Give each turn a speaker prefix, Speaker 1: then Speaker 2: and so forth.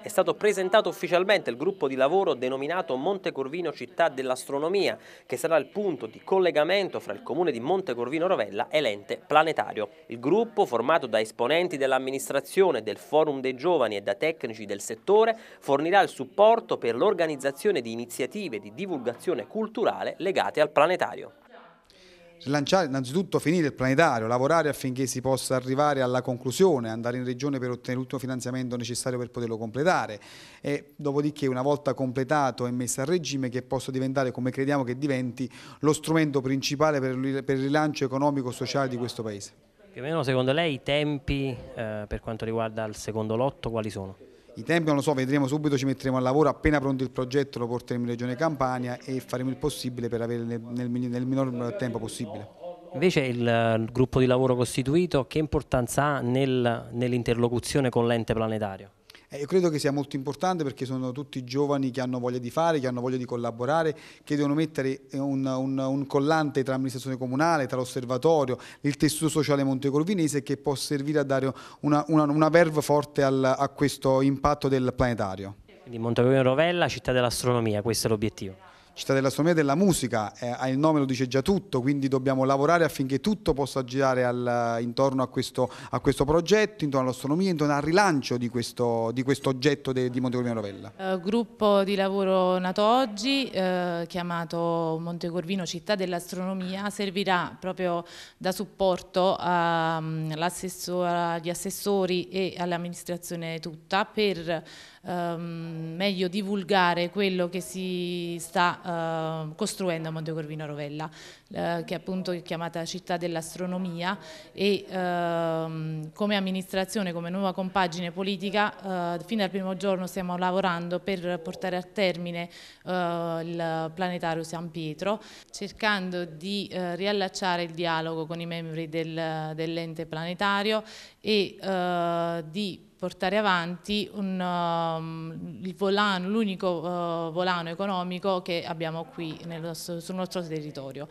Speaker 1: È stato presentato ufficialmente il gruppo di lavoro denominato Montecorvino Città dell'Astronomia, che sarà il punto di collegamento fra il comune di Montecorvino Rovella e l'ente planetario. Il gruppo, formato da esponenti dell'amministrazione, del Forum dei Giovani e da tecnici del settore, fornirà il supporto per l'organizzazione di iniziative di divulgazione culturale legate al planetario
Speaker 2: rilanciare innanzitutto finire il planetario, lavorare affinché si possa arrivare alla conclusione, andare in regione per ottenere l'ultimo finanziamento necessario per poterlo completare e dopodiché una volta completato e messo a regime che possa diventare come crediamo che diventi lo strumento principale per il rilancio economico e sociale di questo Paese.
Speaker 3: Più o meno secondo lei i tempi eh, per quanto riguarda il secondo lotto quali
Speaker 2: sono? I tempi non lo so, vedremo subito, ci metteremo al lavoro, appena pronto il progetto lo porteremo in Regione Campania e faremo il possibile per avere nel, nel, nel minor tempo possibile.
Speaker 3: Invece il eh, gruppo di lavoro costituito che importanza ha nel, nell'interlocuzione con l'ente planetario?
Speaker 2: Eh, io credo che sia molto importante perché sono tutti giovani che hanno voglia di fare, che hanno voglia di collaborare, che devono mettere eh, un, un, un collante tra l'amministrazione comunale, tra l'osservatorio, il tessuto sociale montecorvinese che può servire a dare una, una, una verve forte al, a questo impatto del planetario. Quindi Montecorvino Rovella, città dell'astronomia, questo è l'obiettivo. Città dell'astronomia Somea della musica, eh, il nome lo dice già tutto, quindi dobbiamo lavorare affinché tutto possa girare al, intorno a questo, a questo, progetto, intorno all'astronomia, intorno al rilancio di questo, di questo oggetto de, di Montecorvino Novella.
Speaker 4: Uh, eh, gruppo di lavoro nato oggi, eh, chiamato Montecorvino Città dell'Astronomia, servirà proprio da supporto um, agli assessori e all'amministrazione tutta per um, meglio divulgare quello che si sta Ehm, costruendo a Corvino Rovella, eh, che è appunto è chiamata città dell'astronomia e ehm, come amministrazione, come nuova compagine politica, eh, fin dal primo giorno stiamo lavorando per portare a termine eh, il planetario San Pietro, cercando di riallacciare il dialogo con i membri del, dell'ente planetario e di portare avanti un, ehm, il volano, l'unico eh, volano economico che abbiamo qui nel, sul nostro territorio.